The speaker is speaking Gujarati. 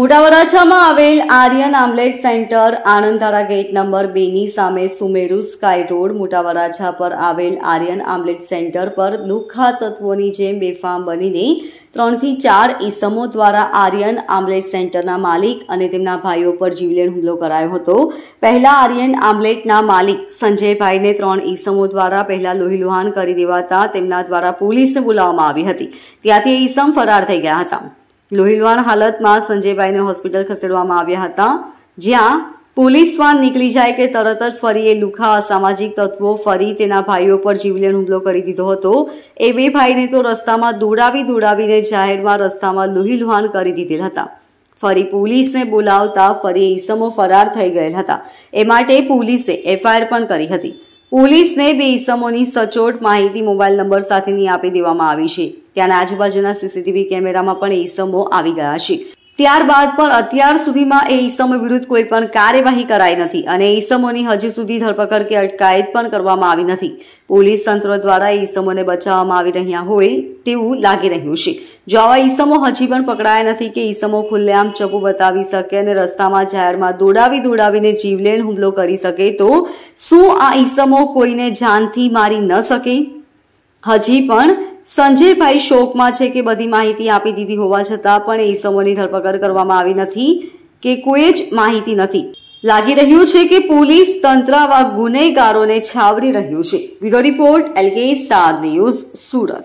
મોટાવરાછામાં આવેલ આર્યન આમલેટ સેન્ટર આણંદધારા ગેટ નંબર બેની સામે સુમેરુ સ્કાય રોડ મોટાવરાછા પર આવેલ આર્યન આમલેટ સેન્ટર પર લુખા તત્વોની જેમ બેફામ બનીને ત્રણથી ચાર ઈસમો દ્વારા આર્યન આમલેટ સેન્ટરના માલિક અને તેમના ભાઈઓ પર જીવલેણ હુમલો કરાયો હતો પહેલા આર્યન આમલેટના માલિક સંજયભાઈને ત્રણ ઈસમો દ્વારા પહેલા લોહીલુહાન કરી દેવાતા તેમના દ્વારા પોલીસને બોલાવવામાં આવી હતી ત્યાંથી ઈસમ ફરાર થઈ ગયા હતા લોહિલવાણ હાલતમાં સંજયભાઈને હોસ્પિટલ ખસેડવામાં આવ્યા હતા જ્યાં પોલીસવાન નીકળી જાય કે તરત જ ફરી એ લુખા અસામાજિક તત્વો ફરી તેના ભાઈઓ પર જીવલેણ હુમલો કરી દીધો હતો એ બે ભાઈને તો રસ્તામાં દોડાવી દોડાવીને જાહેરમાં રસ્તામાં લોહીલુહાણ કરી દીધેલ હતા ફરી પોલીસને બોલાવતા ફરી ઈસમો ફરાર થઈ ગયેલ હતા એ માટે પોલીસે એફઆઈઆર પણ કરી હતી પોલીસને બે ઇસમોની સચોટ માહિતી મોબાઈલ નંબર સાથેની આપી દેવામાં આવી છે ત્યાંના આજુબાજુના સીસીટીવી કેમેરામાં પણ ઇસમો આવી ગયા છે ત્યારબાદ પણ અત્યાર સુધીમાં એ ઈસમો વિરુદ્ધ કોઈ પણ કાર્યવાહી કરાઈ નથી અને ઈસમોની હજી સુધી ધરપકડ કે અટકાયત પણ કરવામાં આવી નથી પોલીસ તંત્ર દ્વારા ઈસમોને બચાવવામાં આવી રહ્યા હોય તેવું લાગી રહ્યું છે જો આવા ઈસમો હજી પણ પકડાયા નથી કે ઈસમો ખુલ્લેઆમ ચપ્પુ બતાવી શકે અને રસ્તામાં જાહેરમાં દોડાવી દોડાવીને જીવલેણ હુમલો કરી શકે તો શું આ ઈસમો કોઈને જાનથી મારી ન શકે હજી પણ સંજયભાઈ શોકમાં છે કે બધી માહિતી આપી દીધી હોવા છતાં પણ એ ઈસમોની ધરપકડ કરવામાં આવી નથી કે કોઈ જ માહિતી નથી લાગી રહ્યું છે કે પોલીસ તંત્ર આવા ગુનેગારોને છાવરી રહ્યું છે bureau report LK star news Surat